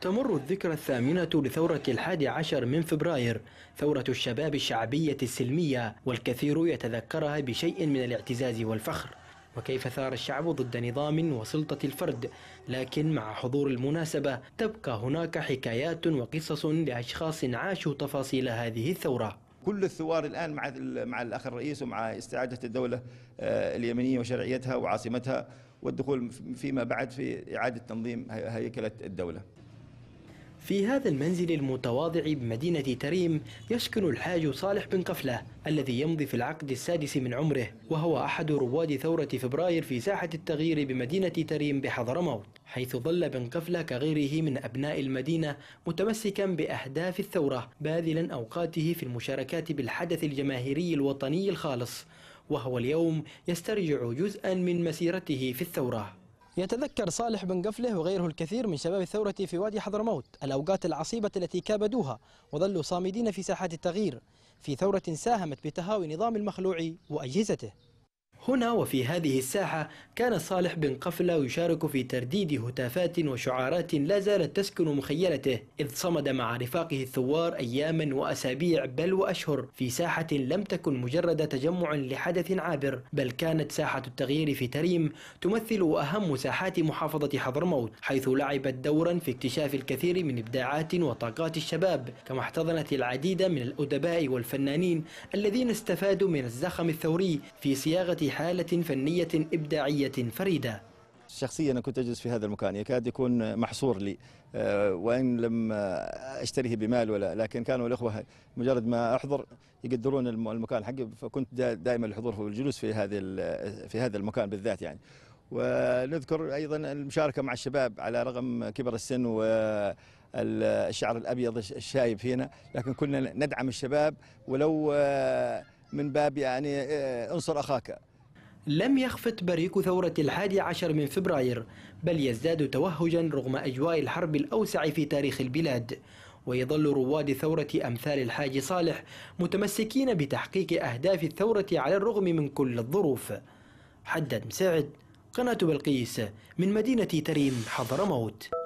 تمر الذكرى الثامنة لثورة الحادي عشر من فبراير ثورة الشباب الشعبية السلمية والكثير يتذكرها بشيء من الاعتزاز والفخر وكيف ثار الشعب ضد نظام وسلطة الفرد لكن مع حضور المناسبة تبقى هناك حكايات وقصص لأشخاص عاشوا تفاصيل هذه الثورة كل الثوار الان مع مع الاخ الرئيس ومع استعاده الدوله آه، اليمنيه وشرعيتها وعاصمتها والدخول فيما بعد في اعاده تنظيم هيكله الدوله في هذا المنزل المتواضع بمدينة تريم يسكن الحاج صالح بن قفلة الذي يمضي في العقد السادس من عمره وهو أحد رواد ثورة فبراير في ساحة التغيير بمدينة تريم بحضرموت حيث ظل بن قفلة كغيره من أبناء المدينة متمسكا بأهداف الثورة باذلا أوقاته في المشاركات بالحدث الجماهيري الوطني الخالص وهو اليوم يسترجع جزءا من مسيرته في الثورة يتذكر صالح بن قفله وغيره الكثير من شباب الثورة في وادي حضرموت الأوقات العصيبة التي كابدوها وظلوا صامدين في ساحات التغيير في ثورة ساهمت بتهاوي نظام المخلوع وأجهزته هنا وفي هذه الساحة كان صالح بن قفلة يشارك في ترديد هتافات وشعارات لا زالت تسكن مخيلته إذ صمد مع رفاقه الثوار أياما وأسابيع بل وأشهر في ساحة لم تكن مجرد تجمع لحدث عابر بل كانت ساحة التغيير في تريم تمثل أهم ساحات محافظة حضرموت حيث لعبت دورا في اكتشاف الكثير من إبداعات وطاقات الشباب كما احتضنت العديد من الأدباء والفنانين الذين استفادوا من الزخم الثوري في صياغة حالة فنية إبداعية فريدة شخصيا أنا كنت أجلس في هذا المكان يكاد يكون محصور لي آه، وإن لم أشتريه بمال ولا لكن كانوا الأخوة مجرد ما أحضر يقدرون المكان حقي فكنت دائما الحضور والجلوس في هذه في هذا المكان بالذات يعني ونذكر أيضا المشاركة مع الشباب على رغم كبر السن و الشعر الابيض الشايب فينا لكن كنا ندعم الشباب ولو آه، من باب يعني آه، انصر اخاك لم يخفت بريق ثورة الحادي عشر من فبراير بل يزداد توهجا رغم أجواء الحرب الأوسع في تاريخ البلاد ويظل رواد ثورة أمثال الحاج صالح متمسكين بتحقيق أهداف الثورة على الرغم من كل الظروف حدد مساعد قناة بلقيس من مدينة تريم حضرموت